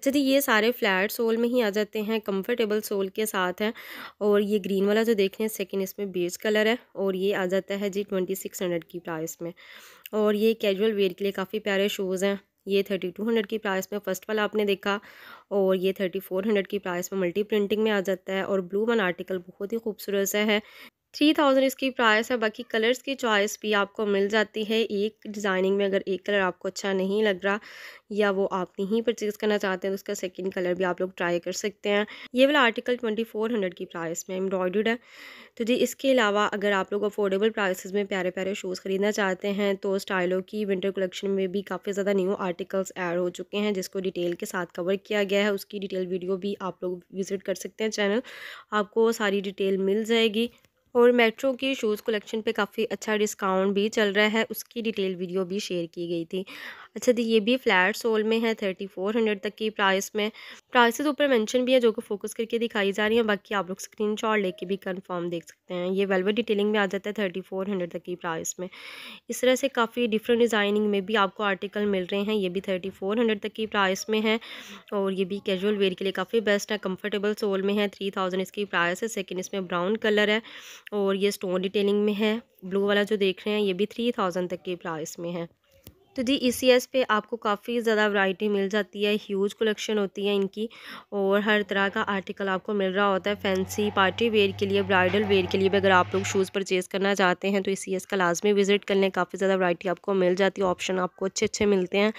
अच्छा जी ये सारे फ्लैट सोल में ही आ जाते हैं कंफर्टेबल सोल के साथ हैं और ये ग्रीन वाला जो देख रहे हैं सेकेंड इसमें बेज कलर है और ये आ जाता है जी ट्वेंटी सिक्स हंड्रेड की प्राइस में और ये कैजुअल वेयर के लिए काफ़ी प्यारे शूज़ हैं ये थर्टी टू हंड्रेड की प्राइस में फ़र्स्ट वाला आपने देखा और ये थर्टी फोर हंड्रेड की प्राइस में मल्टी प्रिंटिंग में आ जाता है और ब्लू वन आर्टिकल बहुत ही खूबसूरत सा है थ्री थाउजेंड इसकी प्राइस है बाकी कलर्स की चॉइस भी आपको मिल जाती है एक डिज़ाइनिंग में अगर एक कलर आपको अच्छा नहीं लग रहा या वो आप नहीं परचेज़ करना चाहते हैं तो उसका सेकंड कलर भी आप लोग ट्राई कर सकते हैं ये वाला आर्टिकल ट्वेंटी फोर हंड्रेड की प्राइस में एम्ब्रॉयड है तो जी इसके अलावा अगर आप लोग अफोर्डेबल प्राइस में प्यारे प्यारे शूज़ ख़रीदना चाहते हैं तो स्टाइलों की विंटर कलेक्शन में भी काफ़ी ज़्यादा न्यू आर्टिकल्स एड हो चुके हैं जिसको डिटेल के साथ कवर किया गया है उसकी डिटेल वीडियो भी आप लोग विज़िट कर सकते हैं चैनल आपको सारी डिटेल मिल जाएगी और मेट्रो की शूज़ कलेक्शन पे काफ़ी अच्छा डिस्काउंट भी चल रहा है उसकी डिटेल वीडियो भी शेयर की गई थी अच्छा तो ये भी फ्लैट सोल में है थर्टी फोर हंड्रेड तक की प्राइस में प्राइसेस ऊपर मेंशन भी है जो कि फोकस करके दिखाई जा रही है बाकी आप लोग स्क्रीन शॉट लेके भी कंफर्म देख सकते हैं ये वेलवेट डिटेलिंग में आ जाता है थर्टी फोर हंड्रेड तक की प्राइस में इस तरह से काफ़ी डिफरेंट डिज़ाइनिंग में भी आपको आर्टिकल मिल रहे हैं ये भी थर्टी फोर हंड्रेड तक की प्राइस में है और ये भी कैजुअल वेयर के लिए काफ़ी बेस्ट है कम्फर्टेबल सोल में है थ्री थाउजेंड इसकी प्राइस है सेकेंड इसमें ब्राउन कलर है और ये स्टोन डिटेलिंग में है ब्लू वाला जो देख रहे हैं ये भी थ्री थाउजेंड तक की प्राइस में है तो जी ई सी एस पे आपको काफ़ी ज़्यादा वैरायटी मिल जाती है ह्यूज कलेक्शन होती है इनकी और हर तरह का आर्टिकल आपको मिल रहा होता है फैंसी पार्टी वेयर के लिए ब्राइडल वेयर के लिए भी अगर आप लोग शूज़ परचेज़ करना चाहते हैं तो ई सी एस का लाजमी विज़िट कर लें काफ़ी ज़्यादा वैरायटी आपको मिल जाती है ऑप्शन आपको अच्छे अच्छे मिलते हैं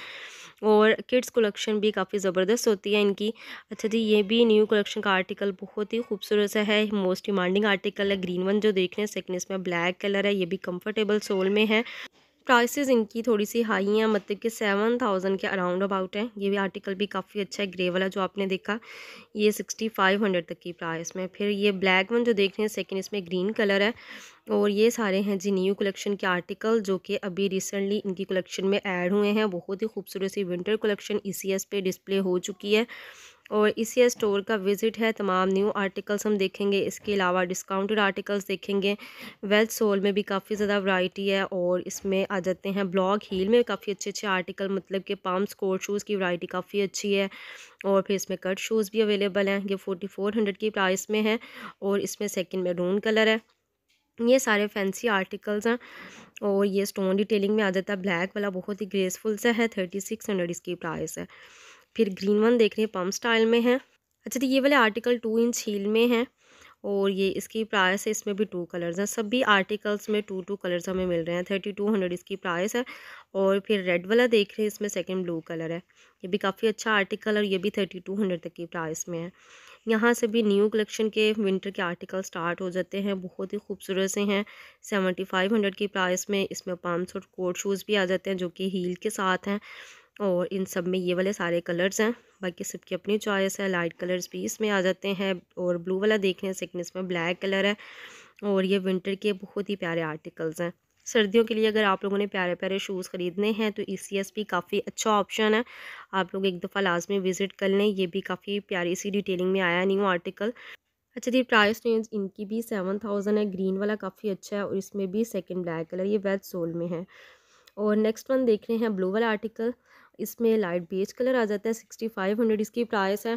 और किड्स कलेक्शन भी काफ़ी ज़बरदस्त होती है इनकी अच्छा जी ये भी न्यू कलेक्शन का आर्टिकल बहुत ही खूबसूरत सा है मोस्ट डिमांडिंग आर्टिकल है ग्रीन वन जो देख रहे हैं सेकंड इसमें ब्लैक कलर है ये भी कंफर्टेबल सोल में है प्राइसेस इनकी थोड़ी सी हाई हैं मतलब कि सेवन थाउजेंड के अराउंड अबाउट है ये भी आर्टिकल भी काफ़ी अच्छा है ग्रे वाला जो आपने देखा ये सिक्सटी फाइव हंड्रेड तक की प्राइस में फिर ये ब्लैक वन जो देख रहे हैं सेकंड इसमें ग्रीन कलर है और ये सारे हैं जी न्यू कलेक्शन के आर्टिकल जो कि अभी रिसेंटली इनकी कलेक्शन में ऐड हुए हैं बहुत ही खूबसूरत सी विंटर कलेक्शन ई पे डिस्प्ले हो चुकी है और इसी स्टोर का विज़िट है तमाम न्यू आर्टिकल्स हम देखेंगे इसके अलावा डिस्काउंटेड आर्टिकल्स देखेंगे वेल्थ सोल में भी काफ़ी ज़्यादा वैरायटी है और इसमें आ जाते हैं ब्लॉक हील में काफ़ी अच्छे अच्छे आर्टिकल मतलब कि पाम कोट शूज़ की वैरायटी काफ़ी अच्छी है और फिर इसमें कट शूज़ भी अवेलेबल हैं ये फोर्टी फोर हंड्रेड की प्राइस में है और इसमें सेकेंड मेरून कलर है ये सारे फैंसी आर्टिकल्स हैं और ये स्टोन डिटेलिंग में आ जाता है ब्लैक वाला बहुत ही ग्रेसफुल सा है थर्टी सिक्स हंड्रेड इसकी प्राइस है फिर ग्रीन वन देख रहे हैं पम्प स्टाइल में है अच्छा तो ये वाले आर्टिकल टू इंच हील में है और ये इसकी प्राइस है इसमें भी टू कलर्स हैं सभी आर्टिकल्स में टू टू कलर्स हमें मिल रहे हैं थर्टी टू हंड्रेड इसकी प्राइस है और फिर रेड वाला देख रहे हैं इसमें सेकंड ब्लू कलर है ये भी काफ़ी अच्छा आर्टिकल और ये भी थर्टी टू हंड्रेड तक की प्राइस में है यहाँ से भी न्यू कलेक्शन के विंटर के आर्टिकल स्टार्ट हो जाते हैं बहुत ही खूबसूरत से हैं सेवेंटी फाइव हंड्रेड की प्राइस में इसमें पाम और कोट शूज़ भी आ जाते हैं जो कि हील के साथ हैं और इन सब में ये वाले सारे कलर्स हैं बाकी सबकी अपनी चॉइस है लाइट कलर्स भी इसमें आ जाते हैं और ब्लू वाला देख रहे हैं सेकंड इसमें ब्लैक कलर है और ये विंटर के बहुत ही प्यारे आर्टिकल्स हैं सर्दियों के लिए अगर आप लोगों ने प्यारे प्यारे शूज़ ख़रीदने हैं तो ई e सी एस भी काफ़ी अच्छा ऑप्शन है आप लोग एक दफ़ा लाजमी विज़िट कर लें ये भी काफ़ी प्यारी सी डिटेलिंग में आया न्यू आर्टिकल अच्छा जी प्राइस रेंज इनकी भी सेवन थाउजेंड है ग्रीन वाला काफ़ी अच्छा है और इसमें भी सेकेंड ब्लैक कलर ये वेज सोल में है और नेक्स्ट वन देख रहे हैं ब्लू वाला आर्टिकल इसमें लाइट बेज कलर आ जाता है सिक्सटी फाइव हंड्रेड इसकी प्राइस है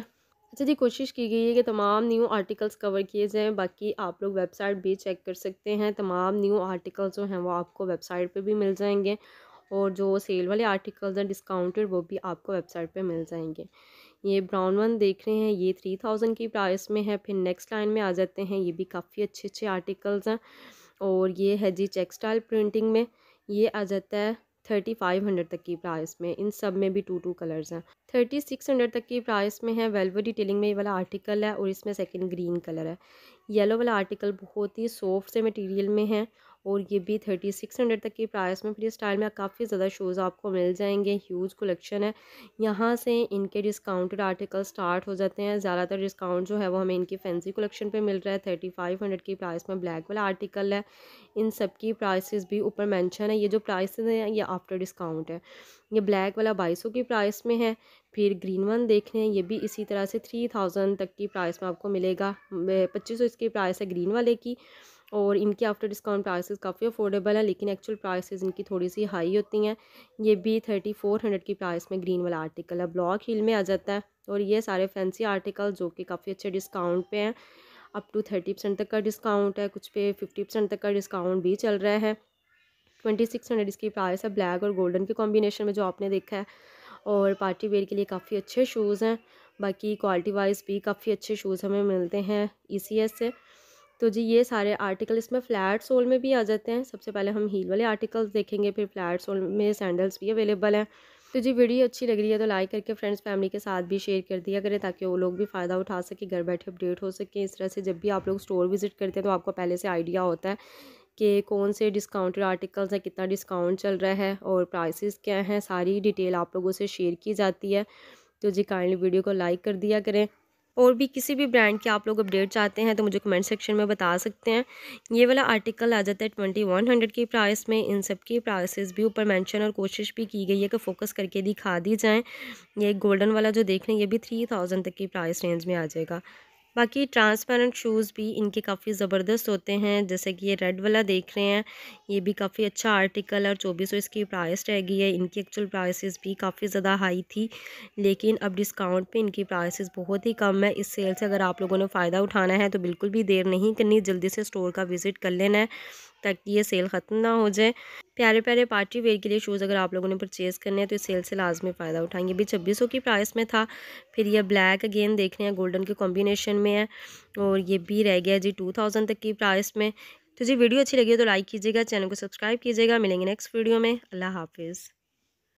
अच्छा जी कोशिश की गई है कि तमाम न्यू आर्टिकल्स कवर किए जाएँ बाकी आप लोग वेबसाइट भी चेक कर सकते हैं तमाम न्यू आर्टिकल जो हैं वो आपको वेबसाइट पर भी मिल जाएंगे और जो सेल वाले आर्टिकल्स हैं डिस्काउंटेड वो भी आपको वेबसाइट पे मिल जाएंगे ये ब्राउन वन देख रहे हैं ये थ्री थाउजेंड की प्राइस में है फिर नेक्स्ट लाइन में आ जाते हैं ये भी काफ़ी अच्छे अच्छे आर्टिकल्स हैं और ये है जी टेक्सटाइल प्रिंटिंग में ये आ जाता है थर्टी फाइव हंड्रेड तक की प्राइस में इन सब में भी टू टू कलर्स हैं थर्टी सिक्स हंड्रेड तक की प्राइस में है वेलवे डिटेलिंग में ये वाला आर्टिकल है और इसमें सेकंड ग्रीन कलर है येलो वाला आर्टिकल बहुत ही सॉफ्ट से मटेरियल में है और ये भी थर्टी सिक्स हंड्रेड तक की प्राइस में फ्री स्टाइल में काफ़ी ज़्यादा शूज़ आपको मिल जाएंगे ह्यूज कलेक्शन है यहाँ से इनके डिस्काउंटेड आर्टिकल स्टार्ट हो जाते हैं ज़्यादातर डिस्काउंट जो है वो हमें इनकी फैंसी कलेक्शन पर मिल रहा है थर्टी फाइव हंड्रेड की प्राइस में ब्लैक वाला आर्टिकल है इन सब की प्राइसिस भी ऊपर मैंशन है ये जो प्राइस हैं ये आफ्टर डिस्काउंट है ये ब्लैक वाला बाईस की प्राइस में है फिर ग्रीन वन देख रहे हैं ये भी इसी तरह से थ्री थाउजेंड तक की प्राइस में आपको मिलेगा पच्चीस सौ इसकी प्राइस है ग्रीन वाले की और इनके आफ्टर डिस्काउंट प्राइसेस काफ़ी अफोर्डेबल है लेकिन एक्चुअल प्राइसेस इनकी थोड़ी सी हाई होती हैं ये भी थर्टी फोर हंड्रेड की प्राइस में ग्रीन वाला आर्टिकल है ब्लॉक हिल में आ जाता है और ये सारे फैंसी आर्टिकल जो कि काफ़ी अच्छे डिस्काउंट पे हैं अप टू थर्टी परसेंट तक का डिस्काउंट है कुछ पे फिफ्टी परसेंट तक का डिस्काउंट भी चल रहा है ट्वेंटी सिक्स हंड्रेड इसकी प्राइस है ब्लैक और गोल्डन के कॉम्बिनेशन में जो आपने देखा है और पार्टी वेयर के लिए काफ़ी अच्छे शूज़ हैं बाकी क्वालिटी वाइज भी काफ़ी अच्छे शूज़ हमें मिलते हैं ई e से तो जी ये सारे आर्टिकल इसमें फ्लैट सोल में भी आ जाते हैं सबसे पहले हम हील वाले आर्टिकल्स देखेंगे फिर फ्लैट सोल में सैंडल्स भी अवेलेबल हैं तो जी वीडियो अच्छी लग रही है तो लाइक करके फ्रेंड्स फैमिली के साथ भी शेयर कर दिया करें ताकि वो लोग भी फ़ायदा उठा सके घर बैठे अपडेट हो सके इस तरह से जब भी आप लोग स्टोर विज़िट करते हैं तो आपको पहले से आइडिया होता है कि कौन से डिस्काउंटेड आर्टिकल्स हैं कितना डिस्काउंट चल रहा है और प्राइसेस क्या हैं सारी डिटेल आप लोगों से शेयर की जाती है तो जी काइंडली वीडियो को लाइक कर दिया करें और भी किसी भी ब्रांड के आप लोग अपडेट चाहते हैं तो मुझे कमेंट सेक्शन में बता सकते हैं ये वाला आर्टिकल आ जाता है ट्वेंटी वन हंड्रेड की प्राइस में इन सब की प्राइसेस भी ऊपर मेंशन और कोशिश भी की गई है कि फोकस करके दिखा दी जाएँ ये गोल्डन वाला जो देख रहे हैं ये भी थ्री थाउजेंड तक की प्राइस रेंज में आ जाएगा बाकी ट्रांसपेरेंट शूज़ भी इनके काफ़ी ज़बरदस्त होते हैं जैसे कि ये रेड वाला देख रहे हैं ये भी काफ़ी अच्छा आर्टिकल है और चौबीस सौ इसकी प्राइस रह गई है इनकी एक्चुअल प्राइसेस भी काफ़ी ज़्यादा हाई थी लेकिन अब डिस्काउंट पे इनकी प्राइसेस बहुत ही कम है इस सेल से अगर आप लोगों ने फ़ायदा उठाना है तो बिल्कुल भी देर नहीं करनी जल्दी से स्टोर का विज़िट कर लेना है ताकि ये सेल ख़त्म ना हो जाए प्यारे प्यारे पार्टी वेयर के लिए शूज़ अगर आप लोगों ने परचेज़ करने हैं तो इस सेल से लाजमी फ़ायदा उठाएंगे भी छब्बीस की प्राइस में था फिर ये ब्लैक अगेन देख रहे हैं गोल्डन के कॉम्बिनेशन में है और ये भी रह गया जी टू थाउजेंड तक की प्राइस में तो जी वीडियो अच्छी लगी तो लाइक कीजिएगा चैनल को सब्सक्राइब कीजिएगा मिलेंगे नेक्स्ट वीडियो में अल्लाह हाफिज़